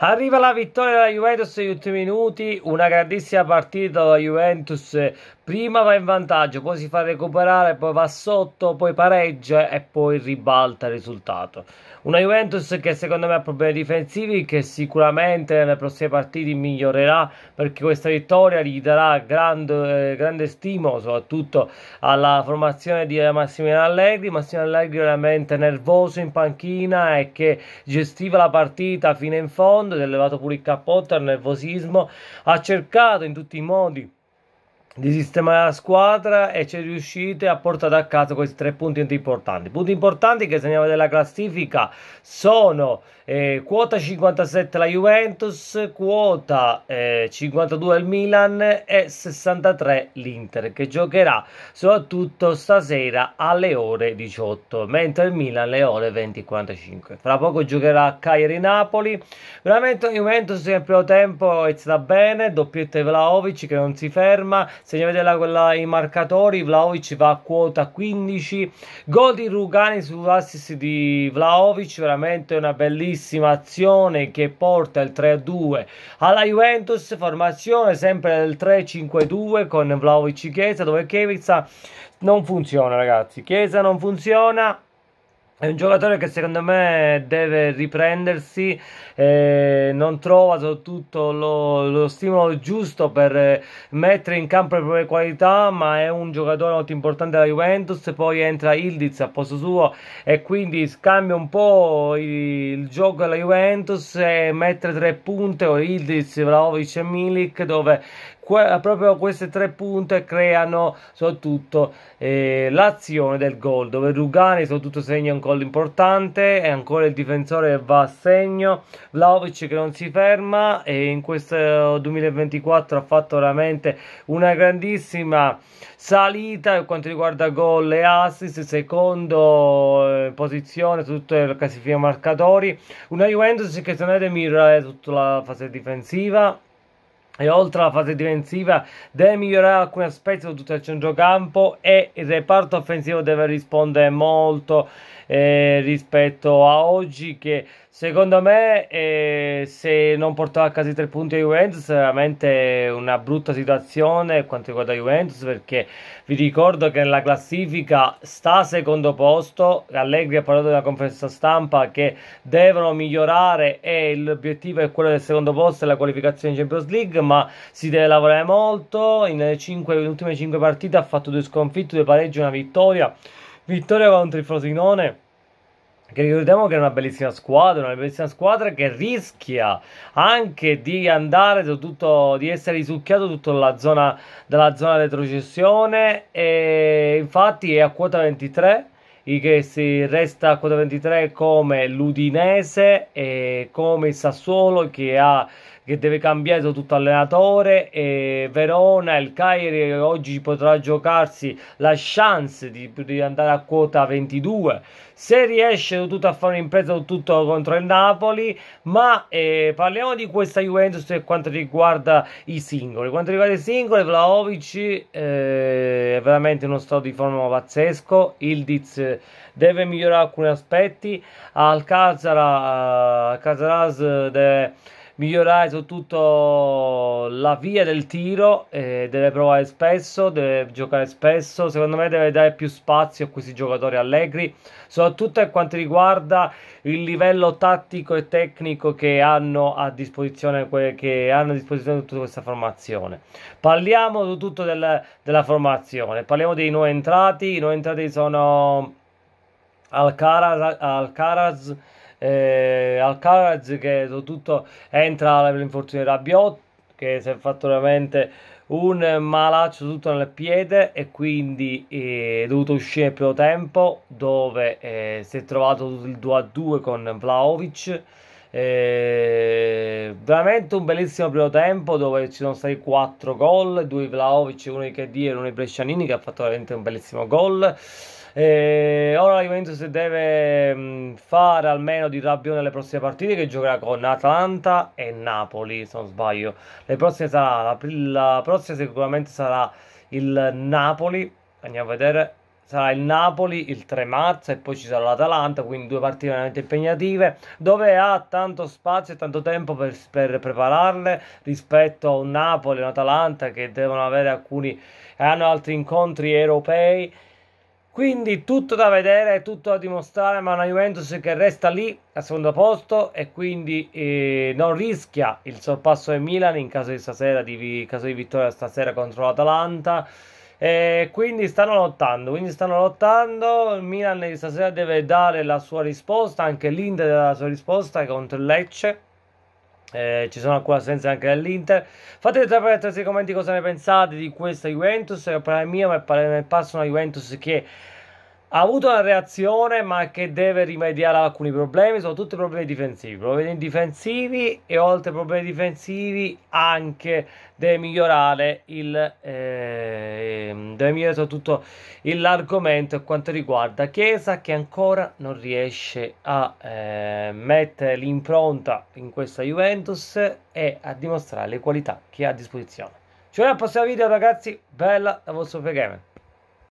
Arriva la vittoria della Juventus negli ultimi minuti, una grandissima partita della Juventus prima va in vantaggio, poi si fa recuperare, poi va sotto, poi pareggia e poi ribalta il risultato. Una Juventus che secondo me ha problemi difensivi, che sicuramente nelle prossime partite migliorerà perché questa vittoria gli darà grande, eh, grande stimolo soprattutto alla formazione di Massimiliano Allegri. Massimiliano Allegri veramente nervoso in panchina e che gestiva la partita fino in fondo, si è levato pure il cappotto al nervosismo, ha cercato in tutti i modi di sistemare la squadra e ci riuscite a portare a casa questi tre punti importanti. Punti importanti che se andiamo della classifica sono eh, quota 57 la Juventus, quota eh, 52 il Milan e 63 l'Inter che giocherà soprattutto stasera alle ore 18, mentre il Milan alle ore 20:45. Fra poco giocherà a Cagliari Napoli. Veramente Juventus nel primo tempo è stata bene, doppietta Vlaovic che non si ferma se andiamo quella, i marcatori, Vlaovic va a quota 15. Gol di Rugani sull'assist di Vlaovic, veramente una bellissima azione che porta il 3-2 alla Juventus. Formazione sempre del 3-5-2 con Vlaovic Chiesa, dove Chiesa non funziona, ragazzi. Chiesa non funziona è un giocatore che secondo me deve riprendersi, eh, non trova soprattutto lo, lo, stimolo giusto per eh, mettere in campo le proprie qualità, ma è un giocatore molto importante della Juventus, poi entra Ildiz a posto suo e quindi scambia un po' il, il gioco della Juventus e mette tre punte o Ildiz, Vlaovic e Milik dove que- proprio queste tre punte creano soprattutto eh, l'azione del gol, dove Rugani soprattutto segna un gol importante e ancora il difensore va a segno, Vlaovic che non si ferma e in questo 2024 ha fatto veramente una grandissima salita per quanto riguarda gol e assist, secondo eh, posizione su tutta la classifica marcatori, una Juventus che se non ne demira tutta la fase difensiva e oltre alla fase difensiva deve migliorare alcuni aspetti, soprattutto al centrocampo e il reparto offensivo deve rispondere molto eh, rispetto a oggi che Secondo me, eh, se non portò a casa i tre punti a Juventus, è veramente una brutta situazione quanto riguarda Juventus, perché vi ricordo che nella classifica sta secondo posto. Allegri ha parlato nella conferenza stampa che devono migliorare e l'obiettivo è quello del secondo posto e la qualificazione in Champions League, ma si deve lavorare molto. In 5, le ultime 5 partite ha fatto due sconfitte, due pareggi, e una vittoria. Vittoria contro il Frosinone che ricordiamo che è una bellissima squadra, una bellissima squadra che rischia anche di andare tutto, di essere risucchiato tutto la zona, dalla zona retrocessione e infatti è a quota 23 che si resta a quota 23 come l'Udinese e come il Sassuolo che, ha, che deve cambiare tutto allenatore e Verona il Cagliari oggi potrà giocarsi la chance di, di, andare a quota 22 se riesce tutto a fare un'impresa tutto contro il Napoli ma eh, parliamo di questa Juventus per quanto riguarda i singoli quanto riguarda i singoli Vlaovic eh, è veramente uno stato di forma pazzesco Ildiz Diz deve migliorare alcuni aspetti. Alcazara, Alcazaraz eh, eh, deve migliorare soprattutto la via del tiro, eh, deve provare spesso, deve giocare spesso, secondo me deve dare più spazio a questi giocatori allegri, soprattutto per quanto riguarda il livello tattico e tecnico che hanno a disposizione, che hanno a disposizione tutta questa formazione. Parliamo soprattutto del, della formazione, parliamo dei nuovi entrati, i nuovi entrati sono... Alcaraz, Alcaraz, eh, Alcaraz che soprattutto entra per l'infortunio di Rabiot che si è fatto veramente un malaccio tutto nel piede e quindi eh, è dovuto uscire il primo tempo dove eh, si è trovato il 2 a 2 con Vlaovic eh, veramente un bellissimo primo tempo dove ci sono stati 4 gol, 2 Vlaovic, 1 KD e 1 Brescianini che ha fatto veramente un bellissimo gol. Eh, ora la Juventus deve mm, fare almeno di rabbio nelle prossime partite che giocherà con Atalanta e Napoli, se non sbaglio. Le prossime sarà, la, la prossima sicuramente sarà il Napoli, andiamo a vedere sarà il Napoli il 3 marzo e poi ci sarà l'Atalanta, quindi due partite veramente impegnative, dove ha tanto spazio e tanto tempo per, per prepararle rispetto a un Napoli e un Atalanta che devono avere alcuni hanno altri incontri europei. Quindi tutto da vedere, tutto da dimostrare, ma una Juventus che resta lì al secondo posto e quindi eh, non rischia il sorpasso del Milan in caso di, stasera, di, in caso di vittoria stasera contro l'Atalanta. E eh, quindi stanno lottando, quindi stanno lottando. Il Milan stasera deve dare la sua risposta, anche l'Inter deve dare la sua risposta contro il Lecce. Eh, ci sono alcune assenze anche dell'Inter. Fatemi sapere nei commenti cosa ne pensate di questa Juventus. È parere mio, ma è parere passo una Juventus che ha avuto una reazione ma che deve rimediare ad alcuni problemi, sono tutti problemi difensivi, problemi difensivi e oltre ai problemi difensivi anche deve migliorare il eh, deve migliorare soprattutto l'argomento per quanto riguarda Chiesa che ancora non riesce a eh, mettere l'impronta in questa Juventus e a dimostrare le qualità che ha a disposizione. Ci vediamo al prossimo video ragazzi, bella la vostra Gamer.